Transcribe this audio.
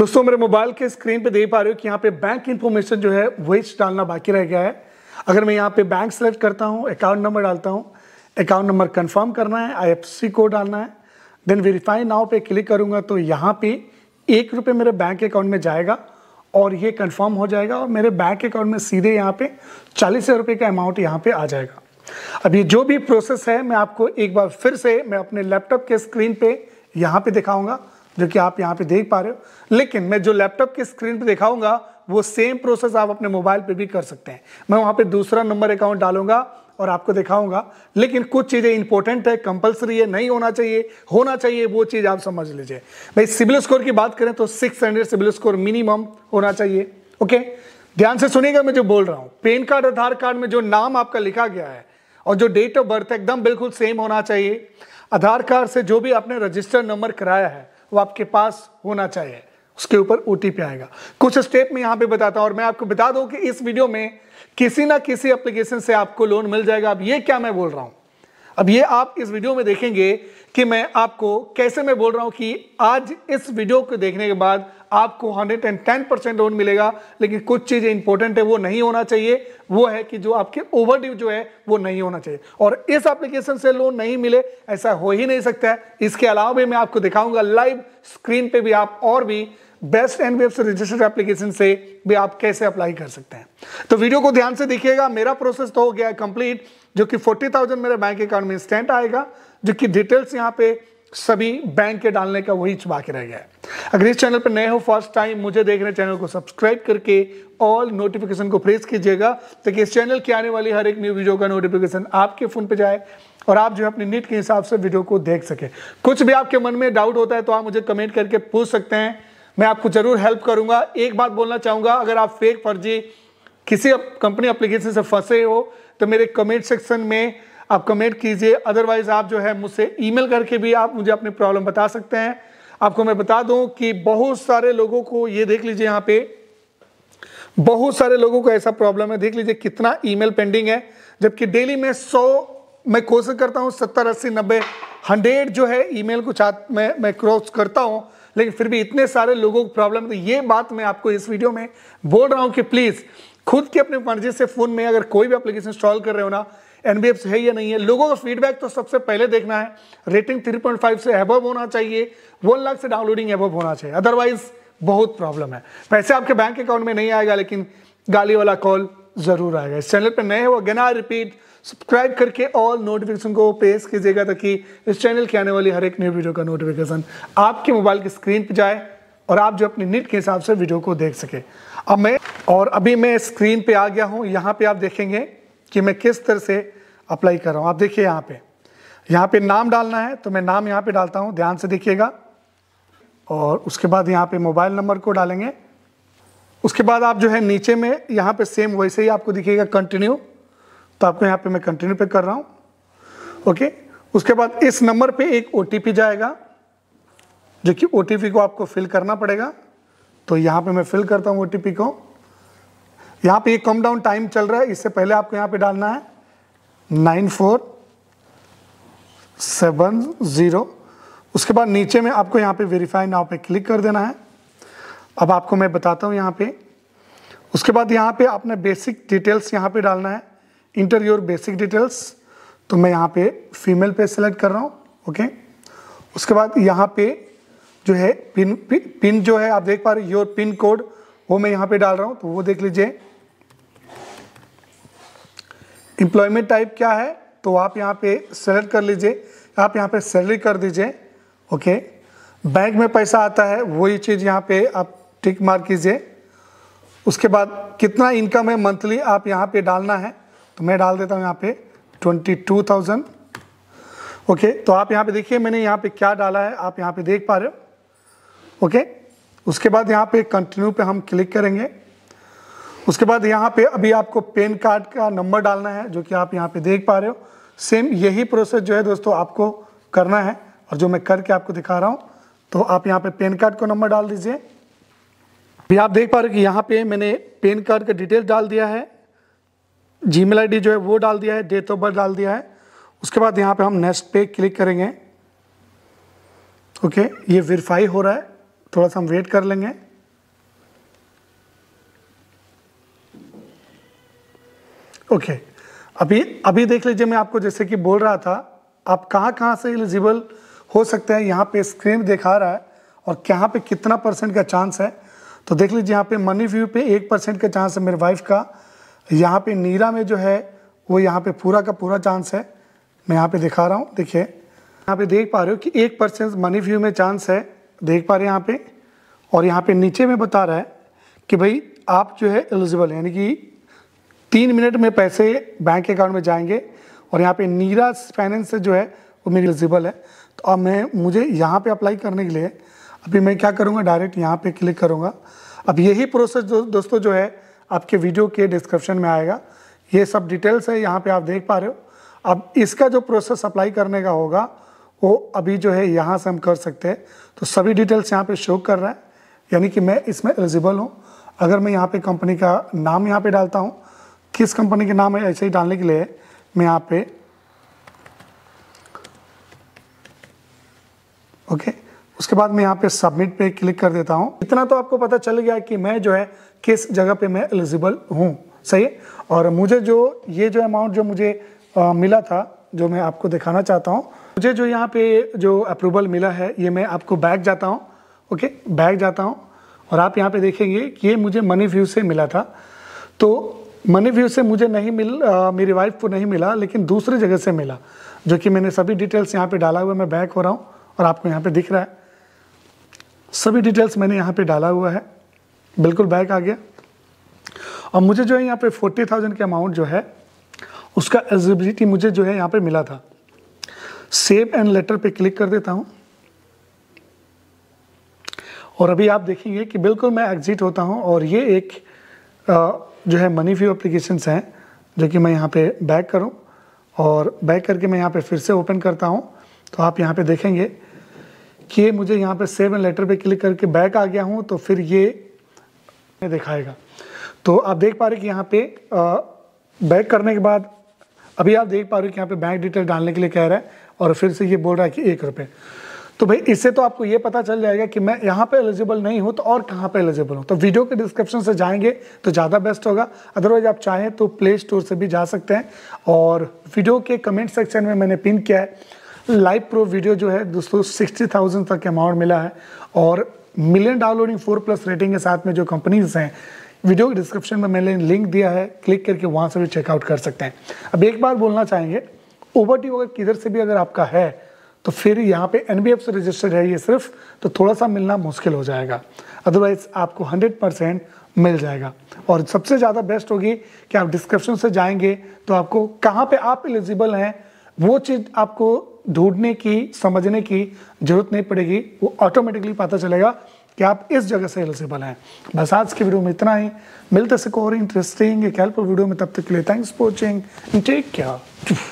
दोस्तों मेरे मोबाइल के स्क्रीन पे देख पा रहे हो कि यहाँ पे बैंक इन्फॉर्मेशन जो है वही डालना बाकी रह गया है अगर मैं यहाँ पे बैंक सेलेक्ट करता हूँ अकाउंट नंबर डालता हूँ अकाउंट नंबर कंफर्म करना है सी कोड डालना है देन वेरीफाई नाव पे क्लिक करूँगा तो यहाँ पे एक रुपये मेरे बैंक अकाउंट में जाएगा और ये कन्फर्म हो जाएगा और मेरे बैंक अकाउंट में सीधे यहाँ पर चालीस रुपये का अमाउंट यहाँ पर आ जाएगा अब ये जो भी प्रोसेस है मैं आपको एक बार फिर से मैं अपने लैपटॉप के स्क्रीन पर यहाँ पर दिखाऊँगा जो कि आप यहाँ पे देख पा रहे हो लेकिन मैं जो लैपटॉप की स्क्रीन पे दिखाऊंगा वो सेम प्रोसेस आप अपने मोबाइल पे भी कर सकते हैं मैं वहाँ पे दूसरा नंबर अकाउंट डालूंगा और आपको दिखाऊंगा लेकिन कुछ चीज़ें इंपॉर्टेंट है कंपलसरी है नहीं होना चाहिए होना चाहिए वो चीज़ आप समझ लीजिए भाई सिविल स्कोर की बात करें तो six hundred civil score minimum होना चाहिए ओके ध्यान से सुनिएगा मैं जो बोल रहा हूँ पेन कार्ड आधार कार्ड में जो नाम आपका लिखा गया है और जो डेट ऑफ बर्थ है एकदम बिल्कुल सेम होना चाहिए आधार कार्ड से जो भी आपने रजिस्टर नंबर कराया है वो आपके पास होना चाहिए उसके ऊपर ओ आएगा कुछ स्टेप में यहां पे बताता हूं और मैं आपको बता दूं कि इस वीडियो में किसी ना किसी एप्लीकेशन से आपको लोन मिल जाएगा अब ये क्या मैं बोल रहा हूं अब ये आप इस वीडियो में देखेंगे कि मैं आपको कैसे मैं बोल रहा हूं कि आज इस वीडियो को देखने के बाद आपको 110 परसेंट लोन मिलेगा लेकिन कुछ चीज़ें इंपॉर्टेंट है वो नहीं होना चाहिए वो है कि जो आपके ओवर जो है वो नहीं होना चाहिए और इस एप्लीकेशन से लोन नहीं मिले ऐसा हो ही नहीं सकता है इसके अलावा भी मैं आपको दिखाऊंगा लाइव स्क्रीन पे भी आप और भी बेस्ट एन से रजिस्टर्ड एप्लीकेशन से भी आप कैसे अप्लाई कर सकते हैं तो वीडियो को ध्यान से देखिएगा मेरा प्रोसेस तो हो गया है कंप्लीट जो कि 40,000 मेरे बैंक अकाउंट में इंस्टेंट आएगा जो कि डिटेल्स यहाँ पे सभी बैंक के डालने का वही बाकी रह गया है अगर इस चैनल पर नए हो फर्स्ट टाइम मुझे देख रहे चैनल को सब्सक्राइब करके ऑल नोटिफिकेशन को प्रेस कीजिएगा ताकि इस चैनल की आने वाली हर एक न्यू वीडियो का नोटिफिकेशन आपके फ़ोन पर जाए और आप जो है अपने नीट के हिसाब से वीडियो को देख सके कुछ भी आपके मन में डाउट होता है तो आप मुझे कमेंट करके पूछ सकते हैं मैं आपको ज़रूर हेल्प करूंगा एक बात बोलना चाहूंगा अगर आप फेक फर्जी किसी कंपनी अप्लीकेशन से फंसे हो तो मेरे कमेंट सेक्शन में आप कमेंट कीजिए अदरवाइज आप जो है मुझसे ईमेल करके भी आप मुझे अपनी प्रॉब्लम बता सकते हैं आपको मैं बता दूं कि बहुत सारे लोगों को ये देख लीजिए यहाँ पे बहुत सारे लोगों को ऐसा प्रॉब्लम है देख लीजिए कितना ईमेल पेंडिंग है जबकि डेली में सौ मैं कोशिश करता हूँ सत्तर अस्सी नब्बे हंड्रेड जो है ईमेल को चाह मैं मैं क्रॉस करता हूँ लेकिन फिर भी इतने सारे लोगों को प्रॉब्लम तो ये बात मैं आपको इस वीडियो में बोल रहा हूँ कि प्लीज़ खुद की अपनी मर्जी से फ़ोन में अगर कोई भी अप्लीकेशन इंस्टॉल कर रहे हो ना एनबीएफ है या नहीं है लोगों का फीडबैक तो सबसे पहले देखना है रेटिंग 3.5 से अबव होना चाहिए वन लाख से डाउनलोडिंग एबव होना चाहिए अदरवाइज बहुत प्रॉब्लम है पैसे आपके बैंक अकाउंट में नहीं आएगा लेकिन गाली वाला कॉल जरूर आएगा इस चैनल पर नए हो अगेन रिपीट सब्सक्राइब करके ऑल नोटिफिकेशन को पेश कीजिएगा ताकि इस चैनल की आने वाली हर एक न्यू वीडियो का नोटिफिकेशन आपके मोबाइल की स्क्रीन पर जाए और आप जो अपनी नीट के हिसाब से वीडियो को देख सके अब मैं और अभी मैं स्क्रीन पे आ गया हूँ यहाँ पे आप देखेंगे कि मैं किस तरह से अप्लाई कर रहा हूँ आप देखिए यहाँ पे यहाँ पे नाम डालना है तो मैं नाम यहाँ पे डालता हूँ ध्यान से देखिएगा और उसके बाद यहाँ पे मोबाइल नंबर को डालेंगे उसके बाद आप जो है नीचे में यहाँ पे सेम वैसे ही आपको दिखेगा कंटिन्यू तो आपको यहाँ पे मैं कंटिन्यू पे कर रहा हूँ ओके उसके बाद इस नंबर पे एक ओ जाएगा जो कि ओ को आपको फिल करना पड़ेगा तो यहाँ पे मैं फिल करता हूँ ओ को यहाँ पे ये कम डाउन टाइम चल रहा है इससे पहले आपको यहाँ पे डालना है नाइन फोर सेवन ज़ीरो उसके बाद नीचे में आपको यहाँ पे वेरीफाई नाव पे क्लिक कर देना है अब आपको मैं बताता हूँ यहाँ पे उसके बाद यहाँ पे आपने बेसिक डिटेल्स यहाँ पे डालना है इंटर योर बेसिक डिटेल्स तो मैं यहाँ पे फीमेल पे सेलेक्ट कर रहा हूँ ओके उसके बाद यहाँ पे जो है पिन पिन जो है आप देख पा रहे योर पिन कोड वो मैं यहाँ पे डाल रहा हूँ तो वो देख लीजिए एम्प्लॉयमेंट टाइप क्या है तो आप यहाँ पे सेलेक्ट कर लीजिए आप यहाँ पे सैलरी कर दीजिए ओके बैंक में पैसा आता है वही चीज़ यहाँ पे आप टिक मार कीजिए उसके बाद कितना इनकम है मंथली आप यहाँ पे डालना है तो मैं डाल देता हूँ यहाँ पे ट्वेंटी टू थाउजेंड ओके तो आप यहाँ पे देखिए मैंने यहाँ पे क्या डाला है आप यहाँ पे देख पा रहे हो ओके उसके बाद यहाँ पे कंटिन्यू पे हम क्लिक करेंगे उसके बाद यहाँ पे अभी आपको पेन कार्ड का नंबर डालना है जो कि आप यहाँ पे देख पा रहे हो सेम यही प्रोसेस जो है दोस्तों आपको करना है और जो मैं करके आपको दिखा रहा हूँ तो आप यहाँ पे पेन कार्ड का नंबर डाल दीजिए अभी आप देख पा रहे हो कि यहाँ पे मैंने पेन कार्ड का डिटेल डाल दिया है जी मेल जो है वो डाल दिया है डेट ऑफ बर्थ डाल दिया है उसके बाद यहाँ पर हम नेक्स्ट पे क्लिक करेंगे ओके ये वेरीफाई हो रहा है थोड़ा सा हम वेट कर लेंगे ओके okay. अभी अभी देख लीजिए मैं आपको जैसे कि बोल रहा था आप कहाँ कहाँ से एलिजिबल हो सकते हैं यहाँ पे स्क्रीन दिखा रहा है और कहाँ पे कितना परसेंट का चांस है तो देख लीजिए यहाँ पे मनी व्यू पे एक परसेंट का चांस है मेरे वाइफ का यहाँ पे नीरा में जो है वो यहाँ पे पूरा का पूरा चांस है मैं यहाँ पे दिखा रहा हूँ देखिए यहाँ पे देख पा रहे हो कि एक परसेंट मनी व्यू में चांस है देख पा रहे हैं यहाँ पे और यहाँ पे नीचे में बता रहा है कि भाई आप जो है एलिजिबल यानी कि तीन मिनट में पैसे बैंक अकाउंट में जाएंगे और यहाँ पे नीरा फाइनेंस से जो है वो मेरी एलिजिबल है तो अब मैं मुझे यहाँ पे अप्लाई करने के लिए अभी मैं क्या करूँगा डायरेक्ट यहाँ पे क्लिक करूँगा अब यही प्रोसेस दो, दोस्तों जो है आपके वीडियो के डिस्क्रिप्शन में आएगा ये सब डिटेल्स है यहाँ पर आप देख पा रहे हो अब इसका जो प्रोसेस अप्लाई करने का होगा वो अभी जो है यहाँ से हम कर सकते हैं तो सभी डिटेल्स यहाँ पर शो कर रहा है यानी कि मैं इसमें एलिजिबल हूँ अगर मैं यहाँ पे कंपनी का नाम यहाँ पे डालता हूँ किस कंपनी के नाम है ऐसे ही डालने के लिए मैं यहाँ पे ओके उसके बाद मैं यहाँ पे सबमिट पे क्लिक कर देता हूँ इतना तो आपको पता चल गया कि मैं जो है किस जगह पे मैं एलिजिबल हूँ सही है और मुझे जो ये जो अमाउंट जो मुझे आ, मिला था जो मैं आपको दिखाना चाहता हूँ मुझे जो यहाँ पे जो अप्रूवल मिला है ये मैं आपको बैग जाता हूँ ओके बैग जाता हूँ और आप यहाँ पे देखेंगे कि ये मुझे मनी व्यू से मिला था तो मनी व्यू से मुझे नहीं मिल आ, मेरी वाइफ को नहीं मिला लेकिन दूसरी जगह से मिला जो कि मैंने सभी डिटेल्स यहाँ पे डाला हुआ है मैं बैक हो रहा हूँ और आपको यहाँ पे दिख रहा है सभी डिटेल्स मैंने यहाँ पे डाला हुआ है बिल्कुल बैक आ गया और मुझे जो है यहाँ पे फोर्टी थाउजेंड के अमाउंट जो है उसका एलिजिबिलिटी मुझे जो है यहाँ पे मिला था सेव एंड लेटर पे क्लिक कर देता हूँ और अभी आप देखेंगे कि बिल्कुल मैं एग्जिट होता हूँ और ये एक आ, जो है मनी फ्यू अप्लीकेशन हैं जो कि मैं यहाँ पे बैक करूँ और बैक करके मैं यहाँ पे फिर से ओपन करता हूँ तो आप यहाँ पे देखेंगे कि मुझे यहाँ पे सेव एंड लेटर पे क्लिक करके बैक आ गया हूँ तो फिर ये दिखाएगा तो आप देख पा रहे कि यहाँ पे बैक करने के बाद अभी आप देख पा रहे हो कि यहाँ पे बैंक डिटेल डालने के लिए कह रहा है और फिर से ये बोल रहा है कि एक रुपये तो भाई इससे तो आपको ये पता चल जाएगा कि मैं यहाँ पे एलिजिबल नहीं हूँ तो और कहाँ पे एलिजिबल हूँ तो वीडियो के डिस्क्रिप्शन से जाएंगे तो ज़्यादा बेस्ट होगा अदरवाइज आप चाहें तो प्ले स्टोर से भी जा सकते हैं और वीडियो के कमेंट सेक्शन में मैंने पिन किया है लाइव प्रो वीडियो जो है दोस्तों सिक्सटी थाउजेंड तक अमाउंट मिला है और million downloading four plus rating के साथ में जो कंपनीज हैं वीडियो के डिस्क्रिप्शन में मैंने लिंक दिया है क्लिक करके वहाँ से भी चेकआउट कर सकते हैं अब एक बार बोलना चाहेंगे ओवर टी अगर किधर से भी अगर आपका है तो फिर यहाँ पे एन से रजिस्टर्ड है ये सिर्फ तो थोड़ा सा मिलना मुश्किल हो जाएगा अदरवाइज आपको 100 परसेंट मिल जाएगा और सबसे ज़्यादा बेस्ट होगी कि आप डिस्क्रिप्शन से जाएंगे तो आपको कहाँ पे आप एलिजिबल हैं वो चीज़ आपको ढूंढने की समझने की जरूरत नहीं पड़ेगी वो ऑटोमेटिकली पता चलेगा कि आप इस जगह से एलिजिबल हैं बस आज के वीडियो में इतना ही मिलते सको और इंटरेस्टिंग एक हेल्पफुल वीडियो में तब तक के लिए thanks for watching take care